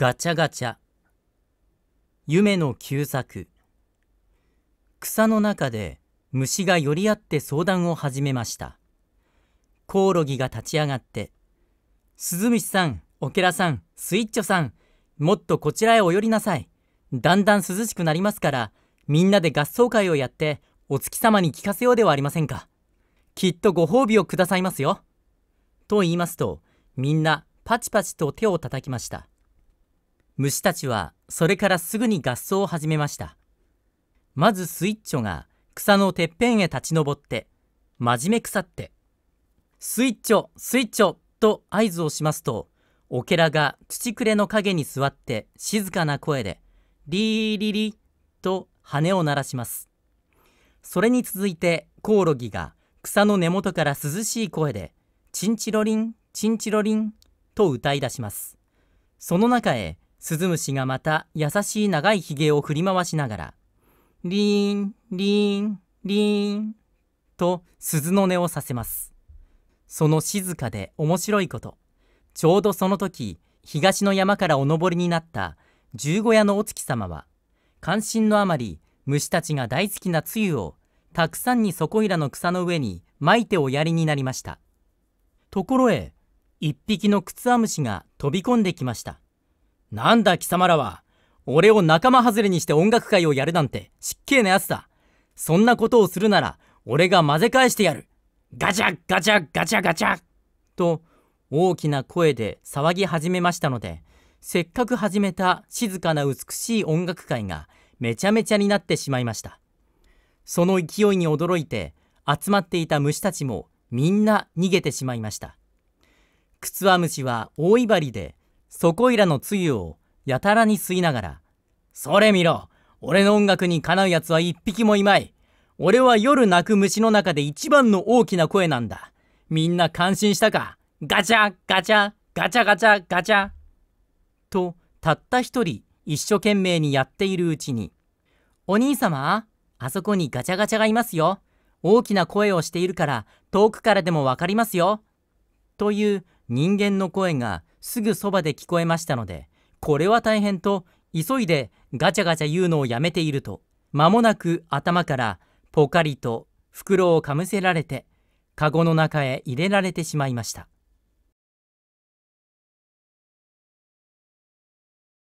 ガチャガチャ夢の旧作草の中で虫が寄り合って相談を始めましたコオロギが立ち上がって「鈴虫さんオケラさんスイッチョさんもっとこちらへお寄りなさいだんだん涼しくなりますからみんなで合奏会をやってお月様に聞かせようではありませんかきっとご褒美をくださいますよ」と言いますとみんなパチパチと手を叩きました虫たちはそれからすぐに合奏を始めました。まずスイッチョが草のてっぺんへ立ち上って、真面目腐って、スイッチョ、スイッチョと合図をしますと、オケラが土くれの陰に座って静かな声で、リーリリと羽を鳴らします。それに続いてコオロギが草の根元から涼しい声で、チンチロリン、チンチロリンと歌い出します。その中へスズムシがまた優しい長いひげを振り回しながら、リーン、リーン、リーン、と鈴の音をさせます。その静かで面白いこと。ちょうどその時、東の山からお登りになった十五夜のお月様は、関心のあまり虫たちが大好きな露をたくさんにそこいらの草の上にまいておやりになりました。ところへ、一匹のクツアムシが飛び込んできました。なんだ貴様らは。俺を仲間外れにして音楽会をやるなんて失敬な奴だ。そんなことをするなら俺が混ぜ返してやる。ガチャガチャガチャガチャと大きな声で騒ぎ始めましたので、せっかく始めた静かな美しい音楽会がめちゃめちゃになってしまいました。その勢いに驚いて集まっていた虫たちもみんな逃げてしまいました。クツワムシは大いばりでそこいらのつゆをやたらに吸いながら、それ見ろ俺の音楽にかなう奴は一匹もいまい俺は夜鳴く虫の中で一番の大きな声なんだみんな感心したかガチャガチャガチャガチャガチャとたった一人一生懸命にやっているうちに「お兄様あそこにガチャガチャがいますよ大きな声をしているから遠くからでもわかりますよ」という人間の声がすぐそばで聞こえましたので、これは大変と、急いでガチャガチャ言うのをやめていると、間もなく頭からポカリと袋をかむせられて、カゴの中へ入れられてしまいました。